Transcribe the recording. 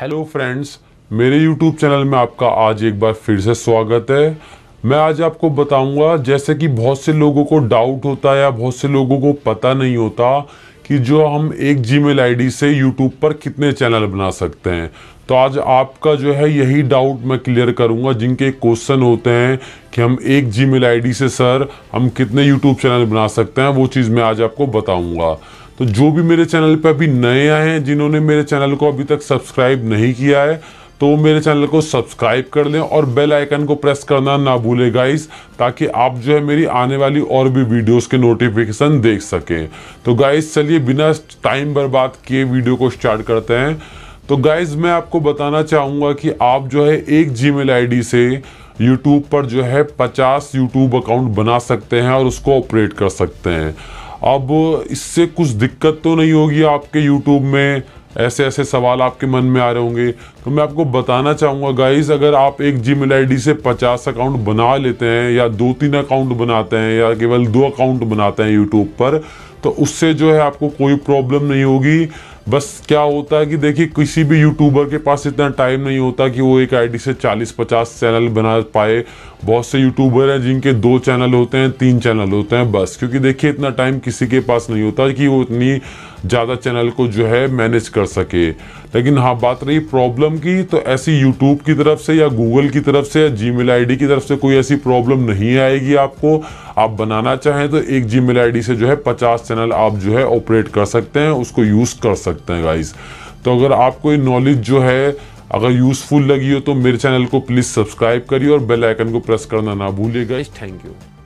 hello friends मेरे YouTube channel में आपका आज एक बार फिर से स्वागत है मैं आज आपको बताऊंगा जैसे कि बहुत से लोगों को डाउट होता है या बहुत से लोगों को पता नहीं होता कि जो हम एक जीमेल आईडी से यूट्यूब पर कितने चैनल बना सकते हैं तो आज आपका जो है यही डाउट मैं क्लियर करूंगा जिनके क्वेश्चन होते हैं कि हम एक जी मेल से सर हम कितने यूट्यूब चैनल बना सकते हैं वो चीज़ मैं आज आपको बताऊँगा तो जो भी मेरे चैनल पर अभी नए आए हैं जिन्होंने मेरे चैनल को अभी तक सब्सक्राइब नहीं किया है तो मेरे चैनल को सब्सक्राइब कर लें और बेल आइकन को प्रेस करना ना भूलें गाइस ताकि आप जो है मेरी आने वाली और भी वीडियोस के नोटिफिकेशन देख सकें तो गाइस चलिए बिना टाइम बर्बाद किए वीडियो को स्टार्ट करते हैं तो गाइज मैं आपको बताना चाहूँगा कि आप जो है एक जी मेल से यूट्यूब पर जो है पचास यूट्यूब अकाउंट बना सकते हैं और उसको ऑपरेट कर सकते हैं अब इससे कुछ दिक्कत तो नहीं होगी आपके यूट्यूब में ऐसे ऐसे सवाल आपके मन में आ रहे होंगे तो मैं आपको बताना चाहूँगा गाइज अगर आप एक जी मेल आई से 50 अकाउंट बना लेते हैं या दो तीन अकाउंट बनाते हैं या केवल दो अकाउंट बनाते हैं यूट्यूब पर तो उससे जो है आपको कोई प्रॉब्लम नहीं होगी बस क्या होता है कि देखिए किसी भी यूट्यूबर के पास इतना टाइम नहीं होता कि वो एक आईडी से 40-50 चैनल बना पाए बहुत से यूट्यूबर हैं जिनके दो चैनल होते हैं तीन चैनल होते हैं बस क्योंकि देखिए इतना टाइम किसी के पास नहीं होता कि वो इतनी ज़्यादा चैनल को जो है मैनेज कर सके लेकिन हाँ बात रही प्रॉब्लम की तो ऐसी यूट्यूब की तरफ से या गूगल की तरफ से या जी मेल की तरफ से कोई ऐसी प्रॉब्लम नहीं आएगी आपको आप बनाना चाहें तो एक जी मेल से जो है पचास चैनल आप जो है ऑपरेट कर सकते हैं उसको यूज़ कर सकते सकते हैं गाइज तो अगर आपको ये नॉलेज जो है अगर यूज़फुल लगी हो तो मेरे चैनल को प्लीज़ सब्सक्राइब करिए और बेल आइकन को प्रेस करना ना भूलिए गाइज थैंक यू